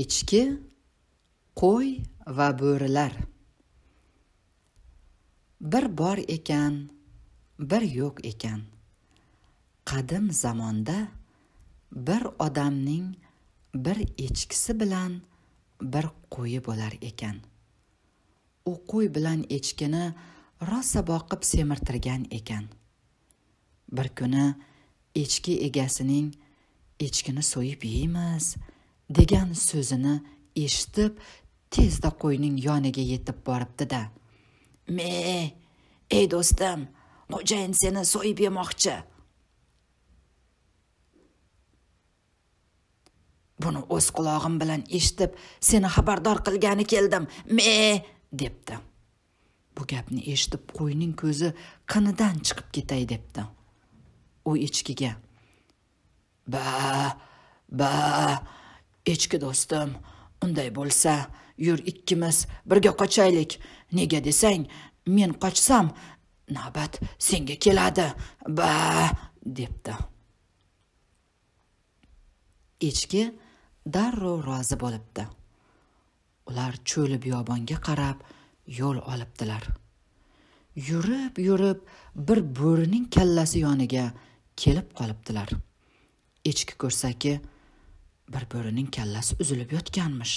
echki qo'y va bo'rilar bir bor ekan bir yo'q ekan qadim zamonda bir odamning bir echkisi bilan bir qo'yi bo'lar ekan u qo'y bilan echkini rosa boqib semirtirgan ekan bir kuni echki egasining echkini so'yib yeymiz degan so'zini eshitib tezda qo'yning yoniga yetib boribdi da me ey do'stim xo'jayin seni so'yib yemoqchi buni o'z qulog'im bilan eshitib seni xabardor qilgani keldim me debdi bu gapni eshitib qo'yning ko'zi qinidan chiqib ketay debdi u echkiga ba ba echki do'stim unday bo'lsa yur ikkimiz birga qochaylik nega desang men qochsam navbat senga keladi ba debdi echki darrov rozi bo'libdi ular cho'li biyobonga qarab yo'l olibdilar yurib yurib bir bo'rining kallasi yoniga kelib qolibdilar echki ko'rsaki bir bo'rining kallasi uzilib yotganmish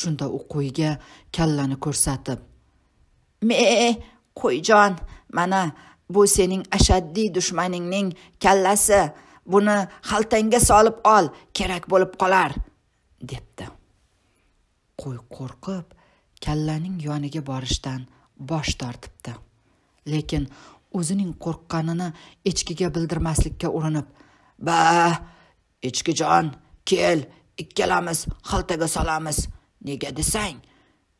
shunda u qo'yga kallani ko'rsatib me qo'yjon mana bu sening ashaddiy dushmaningning kallasi buni xaltangga solib ol kerak bo'lib qolar debdi qo'y qo'rqib kallaning yoniga borishdan bosh tortibdi lekin o'zining qo'rqqanini echkiga bildirmaslikka urinib ba echkijon kel ikkalamiz xaltaga solamiz nega desang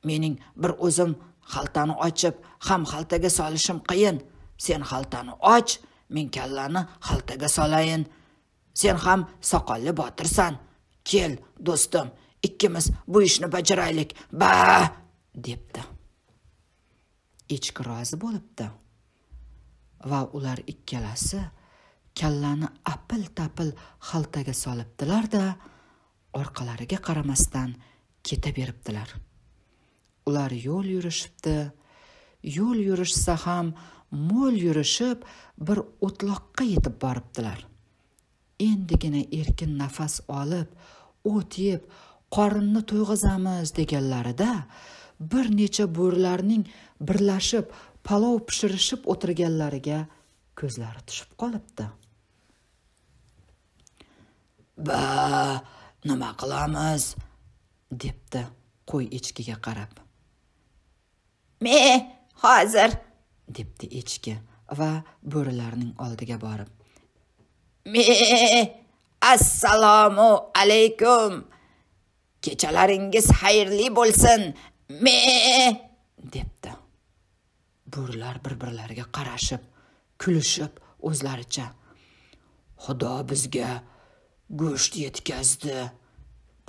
mening bir o'zim xaltani ochib ham xaltaga solishim qiyin sen xaltani och men kallani xaltaga solayin sen ham soqolli botirsan kel do'stim ikkimiz bu ishni bajaraylik ba debdi echki rozi bo'libdi va ular ikkalasi kallani apil tapil xaltaga solibdilar da orqalariga qaramasdan ketaveribdilar ular yo'l yurishibdi yo'l yurishsa ham mo'l yurishib bir o'tloqqa yetib boribdilar endigina erkin nafas olib o't yeb qorinni to'yg'izamiz deganlarida bir necha bo'rilarning birlashib palov pishirishib o'tirganlariga ko'zlari tushib qolibdi ba nima qilamiz debdi qo'y echkiga qarab me hozir debdi echki va bo'rilarning oldiga borib me assalomu alaykum kechalaringiz xayrli bo'lsin me debdi bo'rilar bir birlariga qarashib kulishib o'zlaricha xudo bizga go'sht yetkazdi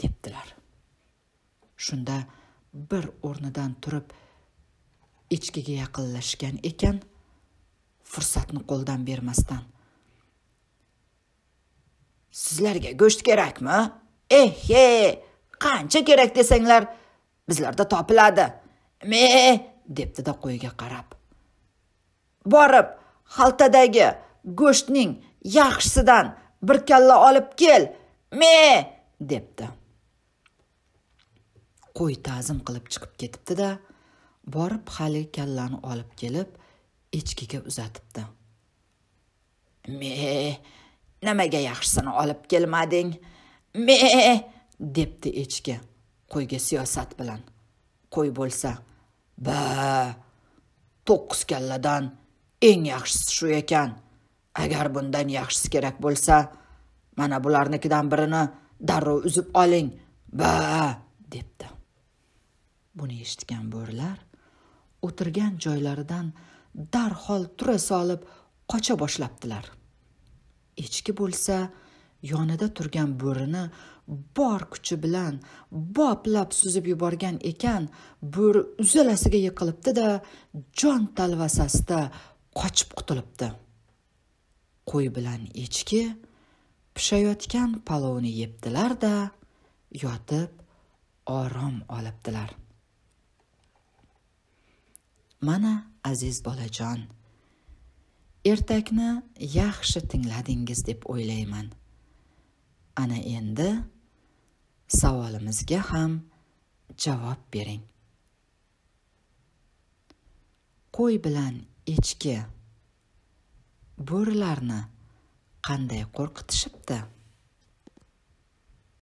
debdilar shunda bir o'rnidan turib echkiga yaqinlashgan ekan fursatni qo'ldan bermasdan sizlarga go'sht kerakmi ehe eh, qancha kerak desanglar bizlarda topiladi me debdida qo'yga qarab borib xaltadagi go'shtning yaxshisidan bir kalla olib kel me debdi qo'y ta'zim qilib chiqib ketibdi da borib haligi kallani olib kelib echkiga uzatibdi me nimaga yaxshisini olib kelmading me debdi echki qo'yga siyosat bilan qo'y bo'lsa ba to'qqiz kalladan eng yaxshisi shu ekan agar bundan yaxshisi kerak bo'lsa mana bularnikidan birini darrov uzib oling ba debdi buni eshitgan bo'rilar o'tirgan joylaridan darhol tura solib qocha boshlabdilar echki bo'lsa yonida turgan bo'rini bor kuchi bilan boplab suzib yuborgan ekan bo'ri uzalasiga yiqilibdi da jon talvasasida qochib qutulibdi qo'y bilan echki pishayotgan palovni yebdilar da yotib orom olibdilar mana aziz bolajon ertakni yaxshi tingladingiz deb o'ylayman ana endi savolimizga ham javob bering qo'y bilan echki bo'rilarni qanday qo'rqitishibdi